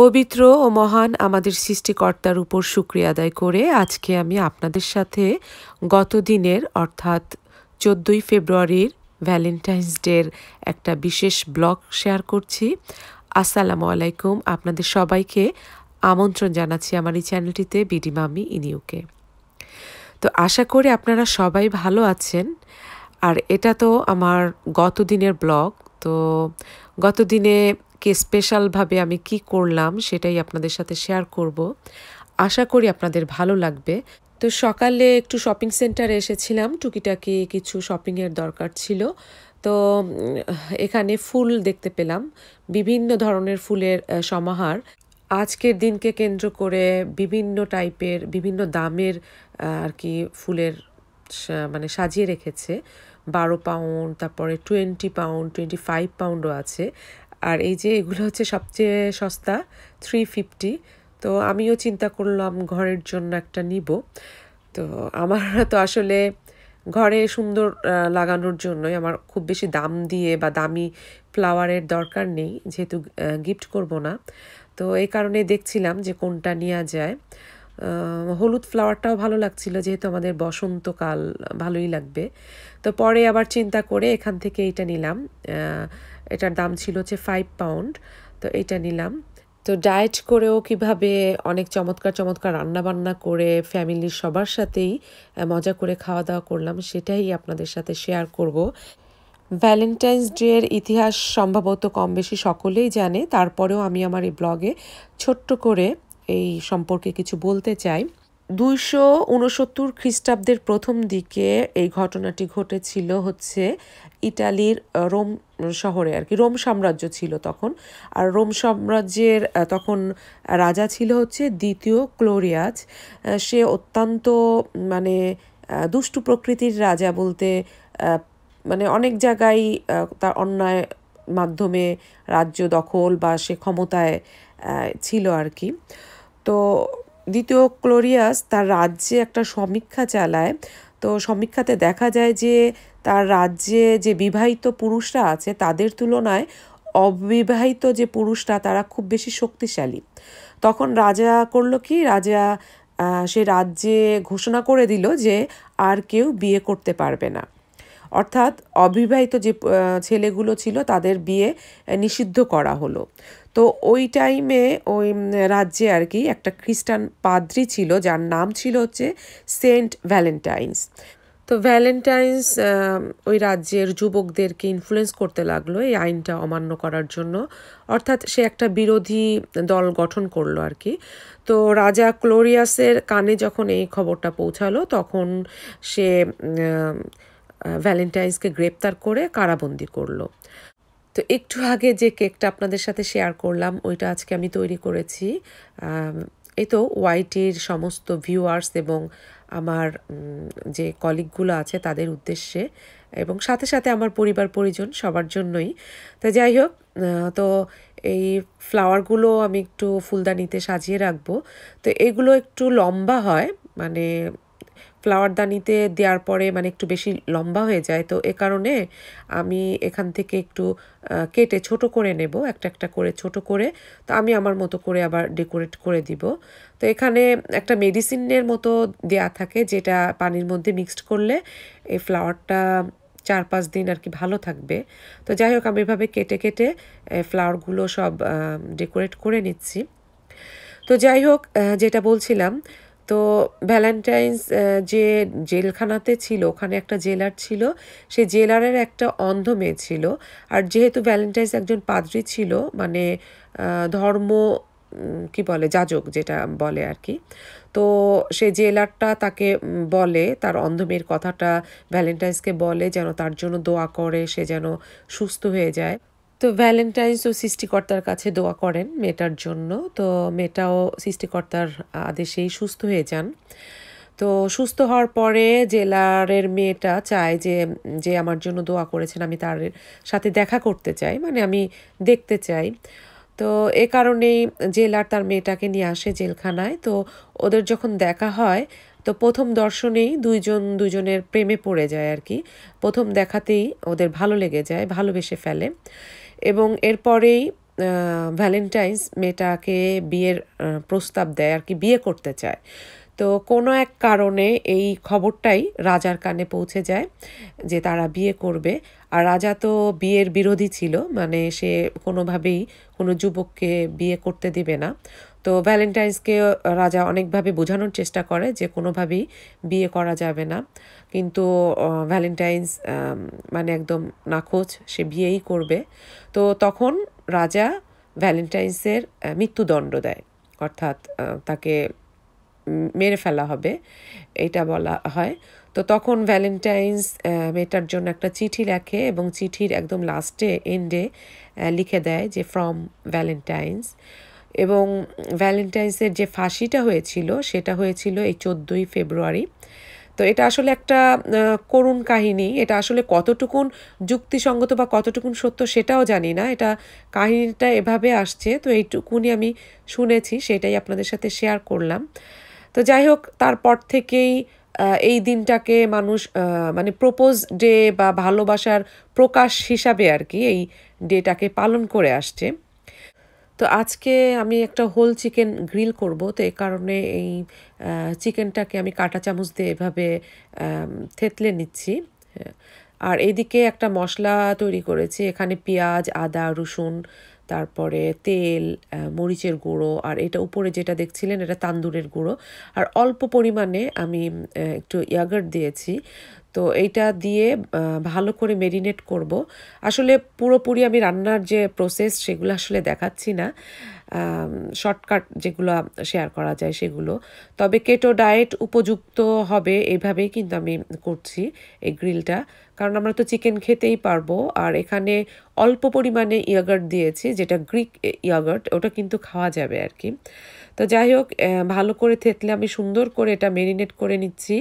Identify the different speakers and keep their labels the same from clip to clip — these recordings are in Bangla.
Speaker 1: পবিত্র ও মহান আমাদের সৃষ্টিকর্তার উপর শুক্রিয়া আদায় করে আজকে আমি আপনাদের সাথে গত দিনের অর্থাৎ চোদ্দোই ফেব্রুয়ারির ভ্যালেন্টাইন্স ডের একটা বিশেষ ব্লগ শেয়ার করছি আসসালামু আলাইকুম আপনাদের সবাইকে আমন্ত্রণ জানাচ্ছি আমার এই চ্যানেলটিতে বিডি মামি ইনিউকে তো আশা করি আপনারা সবাই ভালো আছেন আর এটা তো আমার গত দিনের ব্লগ তো গত দিনে কে স্পেশালভাবে আমি কি করলাম সেটাই আপনাদের সাথে শেয়ার করব আশা করি আপনাদের ভালো লাগবে তো সকালে একটু শপিং সেন্টারে এসেছিলাম টুকিটাকি কিছু শপিংয়ের দরকার ছিল তো এখানে ফুল দেখতে পেলাম বিভিন্ন ধরনের ফুলের সমাহার আজকের দিনকে কেন্দ্র করে বিভিন্ন টাইপের বিভিন্ন দামের আর কি ফুলের মানে সাজিয়ে রেখেছে বারো পাউন্ড তারপরে টোয়েন্টি পাউন্ড টোয়েন্টি ফাইভ পাউন্ডও আছে আর এই যে এগুলো হচ্ছে সবচেয়ে সস্তা থ্রি ফিফটি তো আমিও চিন্তা করলাম ঘরের জন্য একটা নিব তো আমার তো আসলে ঘরে সুন্দর লাগানোর জন্যই আমার খুব বেশি দাম দিয়ে বা দামি ফ্লাওয়ারের দরকার নেই যেহেতু গিফট করব না তো এই কারণে দেখছিলাম যে কোনটা নেওয়া যায় হলুদ ফ্লাওয়ারটাও ভালো লাগছিল যেহেতু আমাদের বসন্তকাল ভালোই লাগবে তো পরে আবার চিন্তা করে এখান থেকে এটা নিলাম এটার দাম ছিল হচ্ছে ফাইভ পাউন্ড তো এটা নিলাম তো ডায়েট করেও কিভাবে অনেক চমৎকার চমৎকার রান্নাবান্না করে ফ্যামিলির সবার সাথেই মজা করে খাওয়া দাওয়া করলাম সেটাই আপনাদের সাথে শেয়ার করব ভ্যালেন্টাইন্স ডের ইতিহাস সম্ভবত কম বেশি সকলেই জানে তারপরেও আমি আমার এই ব্লগে ছোট্ট করে এই সম্পর্কে কিছু বলতে চাই দুইশো উনসত্তর খ্রিস্টাব্দের প্রথম দিকে এই ঘটনাটি ঘটেছিল হচ্ছে ইটালির রোম শহরে আর কি রোম সাম্রাজ্য ছিল তখন আর রোম সাম্রাজ্যের তখন রাজা ছিল হচ্ছে দ্বিতীয় ক্লোরিয়াজ সে অত্যন্ত মানে দুষ্টু প্রকৃতির রাজা বলতে মানে অনেক জায়গায় তার অন্যায় মাধ্যমে রাজ্য দখল বা সে ক্ষমতায় ছিল আর কি তো দ্বিতীয় ক্লোরিয়াস তার রাজ্যে একটা সমীক্ষা চালায় তো সমীক্ষাতে দেখা যায় যে তার রাজ্যে যে বিবাহিত পুরুষরা আছে তাদের তুলনায় অবিবাহিত যে পুরুষরা তারা খুব বেশি শক্তিশালী তখন রাজা করলো কি রাজা সে রাজ্যে ঘোষণা করে দিল যে আর কেউ বিয়ে করতে পারবে না অর্থাৎ অবিবাহিত যে ছেলেগুলো ছিল তাদের বিয়ে নিষিদ্ধ করা হলো তো ওই টাইমে ওই রাজ্যে আর কি একটা খ্রিস্টান পাদ্রি ছিল যার নাম ছিল হচ্ছে সেন্ট ভ্যালেন্টাইন্স তো ভ্যালেন্টাইন্স ওই রাজ্যের যুবকদেরকে ইনফ্লুয়েস করতে লাগলো এই আইনটা অমান্য করার জন্য অর্থাৎ সে একটা বিরোধী দল গঠন করলো আর কি তো রাজা ক্লোরিয়াসের কানে যখন এই খবরটা পৌঁছালো তখন সে ভ্যালেন্টাইন্সকে গ্রেপ্তার করে কারাবন্দি করলো তো একটু আগে যে কেকটা আপনাদের সাথে শেয়ার করলাম ওইটা আজকে আমি তৈরি করেছি এই তো ওয়াইটির সমস্ত ভিউয়ার্স এবং আমার যে কলিগুলো আছে তাদের উদ্দেশ্যে এবং সাথে সাথে আমার পরিবার পরিজন সবার জন্যই তো যাই হোক তো এই ফ্লাওয়ারগুলো আমি একটু ফুলদানিতে সাজিয়ে রাখবো তো এগুলো একটু লম্বা হয় মানে ফ্লাওয়ার দানিতে দেওয়ার পরে মানে একটু বেশি লম্বা হয়ে যায় তো এ কারণে আমি এখান থেকে একটু কেটে ছোট করে নেব একটা একটা করে ছোট করে তো আমি আমার মতো করে আবার ডেকোরেট করে দিব তো এখানে একটা মেডিসিনের মতো দেয়া থাকে যেটা পানির মধ্যে মিক্সড করলে এই ফ্লাওয়ারটা চার পাঁচ দিন আর কি ভালো থাকবে তো যাই হোক আমি এভাবে কেটে কেটে ফ্লাওয়ারগুলো সব ডেকোরেট করে নিচ্ছি তো যাই হোক যেটা বলছিলাম তো ভ্যালেন্টাইন্স যে জেলখানাতে ছিল ওখানে একটা জেলার ছিল সে জেলারের একটা অন্ধ মেয়ে ছিল আর যেহেতু ভ্যালেন্টাইন্স একজন পাদ্রি ছিল মানে ধর্ম কি বলে যাজক যেটা বলে আর কি তো সে জেলারটা তাকে বলে তার অন্ধমের কথাটা ভ্যালেন্টাইন্সকে বলে যেন তার জন্য দোয়া করে সে যেন সুস্থ হয়ে যায় তো ভ্যালেন্টাইন্স ও সৃষ্টিকর্তার কাছে দোয়া করেন মেয়েটার জন্য তো মেয়েটাও সৃষ্টিকর্তার আদেশেই সুস্থ হয়ে যান তো সুস্থ হওয়ার পরে জেলারের মেয়েটা চায় যে যে আমার জন্য দোয়া করেছেন আমি তার সাথে দেখা করতে চাই মানে আমি দেখতে চাই তো এ কারণেই জেলার তার মেয়েটাকে নিয়ে আসে জেলখানায় তো ওদের যখন দেখা হয় তো প্রথম দর্শনেই দুইজন দুজনের প্রেমে পড়ে যায় আর কি প্রথম দেখাতেই ওদের ভালো লেগে যায় ভালোবেসে ফেলে এবং এরপরেই ভ্যালেন্টাইন্স মেয়েটাকে বিয়ের প্রস্তাব দেয় আর কি বিয়ে করতে চায় তো কোনো এক কারণে এই খবরটাই রাজার কানে পৌঁছে যায় যে তারা বিয়ে করবে আর রাজা তো বিয়ের বিরোধী ছিল মানে সে কোনোভাবেই কোনো যুবককে বিয়ে করতে দিবে না তো ভ্যালেন্টাইন্সকে রাজা অনেকভাবে বোঝানোর চেষ্টা করে যে কোনোভাবেই বিয়ে করা যাবে না কিন্তু ভ্যালেন্টাইন্স মানে একদম নাখোঁজ সে বিয়েই করবে তো তখন রাজা ভ্যালেন্টাইন্সের মৃত্যুদণ্ড দেয় অর্থাৎ তাকে মেরে ফেলা হবে এটা বলা হয় তো তখন ভ্যালেন্টাইন্স মেয়েটার জন্য একটা চিঠি লেখে এবং চিঠির একদম লাস্টে এন্ডে লিখে দেয় যে ফ্রম ভ্যালেন্টাইন্স এবং ভ্যালেন্টাইন্সের যে ফাঁসিটা হয়েছিল সেটা হয়েছিল এই চোদ্দোই ফেব্রুয়ারি তো এটা আসলে একটা করুণ কাহিনী এটা আসলে কতটুকুন যুক্তিসঙ্গত বা কতটুকুন সত্য সেটাও জানি না এটা কাহিনীটা এভাবে আসছে তো এইটুকুনি আমি শুনেছি সেটাই আপনাদের সাথে শেয়ার করলাম তো যাই হোক তারপর থেকেই এই দিনটাকে মানুষ মানে প্রপোজ ডে বা ভালোবাসার প্রকাশ হিসাবে আর কি এই ডেটাকে পালন করে আসছে তো আজকে আমি একটা হোল চিকেন গ্রিল করব তো এ কারণে এই চিকেনটাকে আমি কাটা চামচ দিয়ে এভাবে থেতলে নিচ্ছি আর এদিকে একটা মশলা তৈরি করেছি এখানে পেঁয়াজ আদা রসুন তারপরে তেল মরিচের গুঁড়ো আর এটা উপরে যেটা দেখছিলেন এটা তান্দুরের গুঁড়ো আর অল্প পরিমাণে আমি একটু ইয়াগার্ট দিয়েছি তো এইটা দিয়ে ভালো করে মেরিনেট করব আসলে পুরোপুরি আমি রান্নার যে প্রসেস সেগুলো আসলে দেখাচ্ছি না শর্টকাট যেগুলো শেয়ার করা যায় সেগুলো তবে কেটো ডায়েট উপযুক্ত হবে এইভাবেই কিন্তু আমি করছি এই গ্রিলটা কারণ আমরা তো চিকেন খেতেই পারবো আর এখানে অল্প পরিমাণে ইয়াগার্ট দিয়েছি যেটা গ্রিক ইয়াগার্ট ওটা কিন্তু খাওয়া যাবে আর কি তো যাই হোক ভালো করে থেতলে আমি সুন্দর করে এটা মেরিনেট করে নিচ্ছি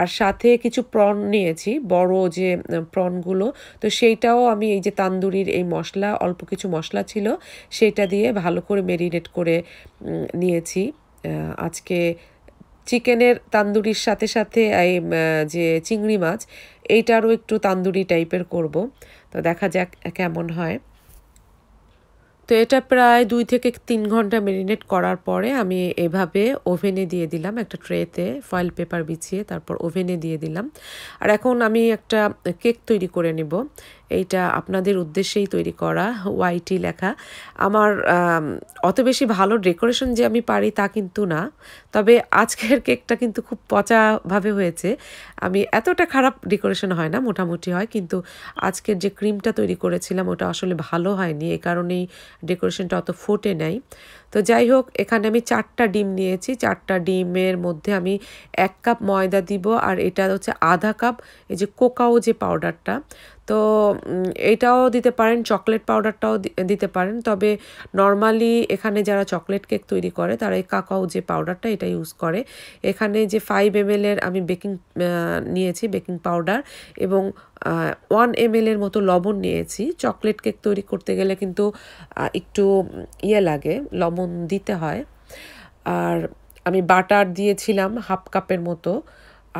Speaker 1: আর সাথে কিছু প্রন নিয়েছি বড় যে প্রনগুলো তো সেইটাও আমি এই যে তান্দুরির এই মশলা অল্প কিছু মশলা ছিল সেটা দিয়ে ভালো করে মেরিনেট করে নিয়েছি আজকে চিকেনের তান্দুরির সাথে সাথে এই যে চিংড়ি মাছ এইটারও একটু তান্দুরি টাইপের করব তো দেখা যাক কেমন হয় তো এটা প্রায় দুই থেকে তিন ঘন্টা মেরিনেট করার পরে আমি এভাবে ওভেনে দিয়ে দিলাম একটা ট্রেতে ফয়েল পেপার বিছিয়ে তারপর ওভেনে দিয়ে দিলাম আর এখন আমি একটা কেক তৈরি করে নেব এইটা আপনাদের উদ্দেশ্যেই তৈরি করা ওয়াইটি লেখা আমার অত বেশি ভালো ডেকোরেশন যে আমি পারি তা কিন্তু না তবে আজকের কেকটা কিন্তু খুব পচাভাবে হয়েছে আমি এতটা খারাপ ডেকোরেশন হয় না মোটামুটি হয় কিন্তু আজকের যে ক্রিমটা তৈরি করেছিলাম ওটা আসলে ভালো হয়নি এ কারণেই ডেকোরেশনটা অত ফোটে নাই তো যাই হোক এখানে আমি চারটা ডিম নিয়েছি চারটা ডিমের মধ্যে আমি এক কাপ ময়দা দিব আর এটা হচ্ছে আধা কাপ এই যে কোকাও যে পাউডারটা তো এটাও দিতে পারেন চকলেট পাউডারটাও দিতে পারেন তবে নর্মালি এখানে যারা চকলেট কেক তৈরি করে তারা এই কাকাও যে পাউডারটা এটা ইউজ করে এখানে যে ফাইভ এম আমি বেকিং নিয়েছি বেকিং পাউডার এবং ওয়ান এম এর মতো লবণ নিয়েছি চকলেট কেক তৈরি করতে গেলে কিন্তু একটু ইয়ে লাগে লবণ দিতে হয় আর আমি বাটার দিয়েছিলাম হাফ কাপের মতো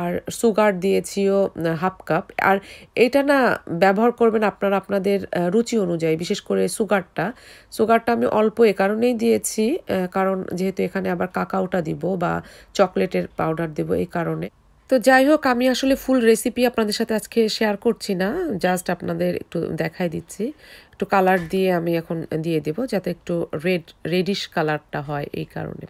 Speaker 1: আর সুগার দিয়েছিও হাফ কাপ আর এটা না ব্যবহার করবেন আপনার আপনাদের রুচি অনুযায়ী বিশেষ করে সুগারটা সুগারটা আমি অল্প এ কারণেই দিয়েছি কারণ যেহেতু এখানে আবার কাকাওটা দিব বা চকলেটের পাউডার দেব এই কারণে তো যাই হোক আমি আসলে ফুল রেসিপি আপনাদের সাথে আজকে শেয়ার করছি না জাস্ট আপনাদের একটু দেখাই দিচ্ছি একটু কালার দিয়ে আমি এখন দিয়ে দেব যাতে একটু রেড রেডিশ কালারটা হয় এই কারণে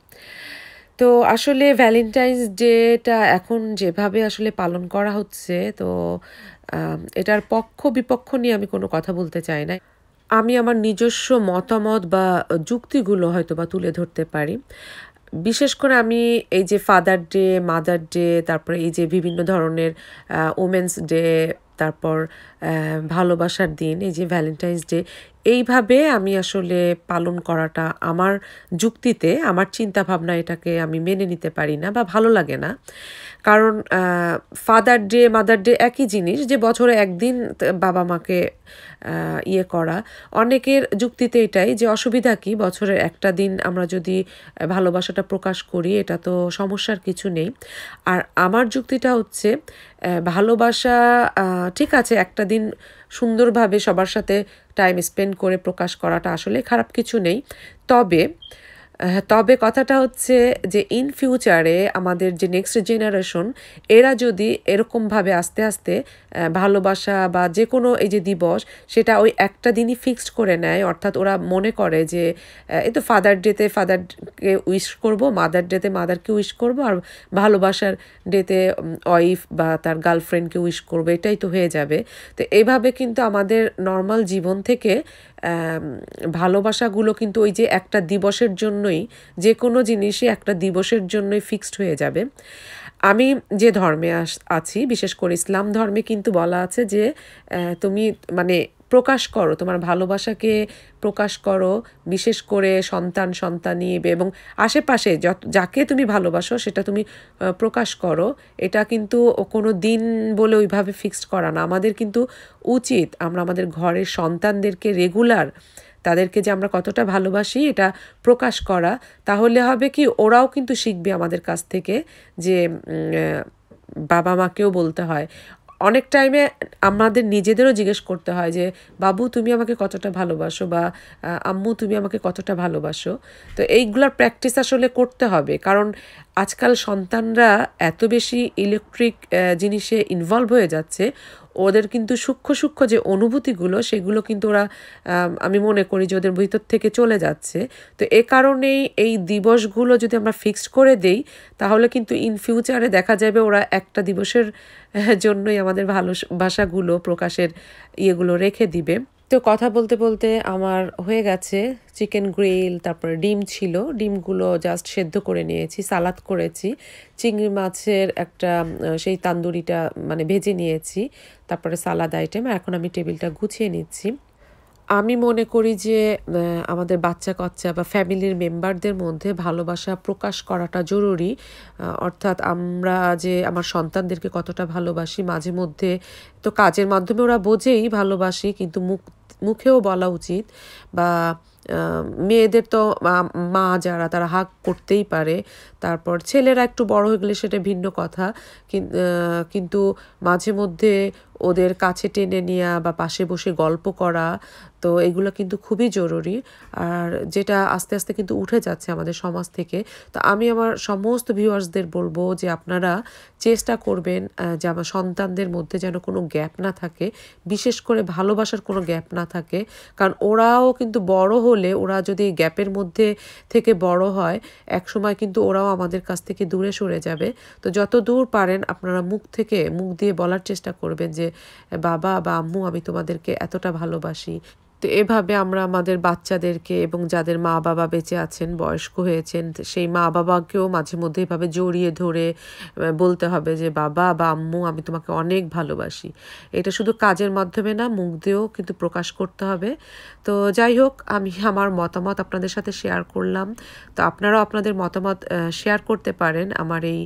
Speaker 1: তো আসলে ভ্যালেন্টাইন্স ডেটা এখন যেভাবে আসলে পালন করা হচ্ছে তো এটার পক্ষ বিপক্ষ নিয়ে আমি কোনো কথা বলতে চাই না আমি আমার নিজস্ব মতামত বা যুক্তিগুলো হয়তো বা তুলে ধরতে পারি বিশেষ করে আমি এই যে ফাদার ডে মাদার ডে তারপরে এই যে বিভিন্ন ধরনের ওমেন্স ডে তারপর ভালোবাসার দিন এই যে ভ্যালেন্টাইন্স ডে এইভাবে আমি আসলে পালন করাটা আমার যুক্তিতে আমার চিন্তা ভাবনা এটাকে আমি মেনে নিতে পারি না বা ভালো লাগে না কারণ ফাদার ডে মাদার ডে একই জিনিস যে বছরে একদিন বাবা মাকে ইয়ে করা অনেকের যুক্তিতে এটাই যে অসুবিধা কি বছরের একটা দিন আমরা যদি ভালোবাসাটা প্রকাশ করি এটা তো সমস্যার কিছু নেই আর আমার যুক্তিটা হচ্ছে ভালোবাসা ঠিক আছে একটা সারাদিন সুন্দরভাবে সবার সাথে টাইম স্পেন্ড করে প্রকাশ করাটা আসলে খারাপ কিছু নেই তবে তবে কথাটা হচ্ছে যে ইন ফিউচারে আমাদের যে নেক্সট জেনারেশন এরা যদি এরকমভাবে আস্তে আস্তে ভালোবাসা বা যে কোনো এই যে দিবস সেটা ওই একটা দিনই ফিক্সড করে নেয় অর্থাৎ ওরা মনে করে যে এই তো ফাদার ডেতে ফাদারকে উইশ করব মাদার ডেতে মাদারকে উইশ করব আর ভালোবাসার ডেতে ওয়াইফ বা তার গার্লফ্রেন্ডকে উইশ করবো এটাই তো হয়ে যাবে তো এভাবে কিন্তু আমাদের নর্মাল জীবন থেকে ভালোবাসাগুলো কিন্তু ওই যে একটা দিবসের জন্যই যে কোনো জিনিসই একটা দিবসের জন্যই ফিক্সড হয়ে যাবে আমি যে ধর্মে আছি বিশেষ করে ইসলাম ধর্মে কিন্তু বলা আছে যে তুমি মানে প্রকাশ করো তোমার ভালোবাসাকে প্রকাশ করো বিশেষ করে সন্তান সন্তানী এবং আশেপাশে যাকে তুমি ভালোবাসো সেটা তুমি প্রকাশ করো এটা কিন্তু কোনো দিন বলে ওইভাবে ফিক্সড করা না আমাদের কিন্তু উচিত আমরা আমাদের ঘরের সন্তানদেরকে রেগুলার তাদেরকে যে আমরা কতটা ভালোবাসি এটা প্রকাশ করা তাহলে হবে কি ওরাও কিন্তু শিখবে আমাদের কাছ থেকে যে বাবা মাকেও বলতে হয় অনেক টাইমে আমাদের নিজেদেরও জিজ্ঞেস করতে হয় যে বাবু তুমি আমাকে কতটা ভালোবাসো বা আম্মু তুমি আমাকে কতটা ভালোবাসো তো এইগুলোর প্র্যাকটিস আসলে করতে হবে কারণ আজকাল সন্তানরা এত বেশি ইলেকট্রিক জিনিসে ইনভলভ হয়ে যাচ্ছে ওদের কিন্তু সূক্ষ্ম সূক্ষ্ম যে অনুভূতিগুলো সেগুলো কিন্তু ওরা আমি মনে করি যে ওদের ভিতর থেকে চলে যাচ্ছে তো এ কারণেই এই দিবসগুলো যদি আমরা ফিক্সড করে দেই তাহলে কিন্তু ইন ফিউচারে দেখা যাবে ওরা একটা দিবসের জন্যই আমাদের ভালো ভাষাগুলো প্রকাশের ইয়েগুলো রেখে দিবে তো কথা বলতে বলতে আমার হয়ে গেছে চিকেন গ্রিল তারপর ডিম ছিল ডিমগুলো জাস্ট সেদ্ধ করে নিয়েছি সালাদ করেছি চিংড়ি মাছের একটা সেই তান্দুরিটা মানে ভেজে নিয়েছি তারপরে সালাদ আইটেম এখন আমি টেবিলটা গুছিয়ে নিচ্ছি আমি মনে করি যে আমাদের বাচ্চা কাচ্চা বা ফ্যামিলির মেম্বারদের মধ্যে ভালোবাসা প্রকাশ করাটা জরুরি অর্থাৎ আমরা যে আমার সন্তানদেরকে কতটা ভালোবাসি মাঝে মধ্যে তো কাজের মাধ্যমে ওরা বোঝেই ভালোবাসি কিন্তু মুখ মুখেও বলা উচিত বা মেয়েদের তো মা যারা তারা হাক করতেই পারে তারপর ছেলেরা একটু বড় হয়ে গেলে সেটা ভিন্ন কথা কিন্তু মাঝে মধ্যে ওদের কাছে টেনে নেওয়া বা পাশে বসে গল্প করা তো এগুলো কিন্তু খুবই জরুরি আর যেটা আস্তে আস্তে কিন্তু উঠে যাচ্ছে আমাদের সমাজ থেকে তো আমি আমার সমস্ত ভিউয়ার্সদের বলবো যে আপনারা চেষ্টা করবেন যে আমার সন্তানদের মধ্যে যেন কোনো গ্যাপ না থাকে বিশেষ করে ভালোবাসার কোনো গ্যাপ না থাকে কারণ ওরাও কিন্তু বড় হলে হলে ওরা যদি গ্যাপের মধ্যে থেকে বড় হয় এক সময় কিন্তু ওরাও আমাদের কাছ থেকে দূরে সরে যাবে তো যত দূর পারেন আপনারা মুখ থেকে মুখ দিয়ে বলার চেষ্টা করবেন যে বাবা বা আম্মু আমি তোমাদেরকে এতটা ভালোবাসি তো এভাবে আমরা আমাদের বাচ্চাদেরকে এবং যাদের মা বাবা বেঁচে আছেন বয়স্ক হয়েছেন সেই মা বাবাকেও মাঝে মধ্যে এভাবে জড়িয়ে ধরে বলতে হবে যে বাবা বা আম্মু আমি তোমাকে অনেক ভালোবাসি এটা শুধু কাজের মাধ্যমে না মুখ দিয়েও কিন্তু প্রকাশ করতে হবে তো যাই হোক আমি আমার মতামত আপনাদের সাথে শেয়ার করলাম তো আপনারাও আপনাদের মতামত শেয়ার করতে পারেন আমার এই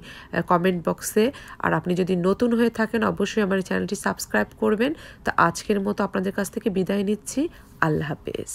Speaker 1: কমেন্ট বক্সে আর আপনি যদি নতুন হয়ে থাকেন অবশ্যই আমার এই চ্যানেলটি সাবস্ক্রাইব করবেন তো আজকের মতো আপনাদের কাছ থেকে বিদায় নিচ্ছি আল্লাহ হাফেজ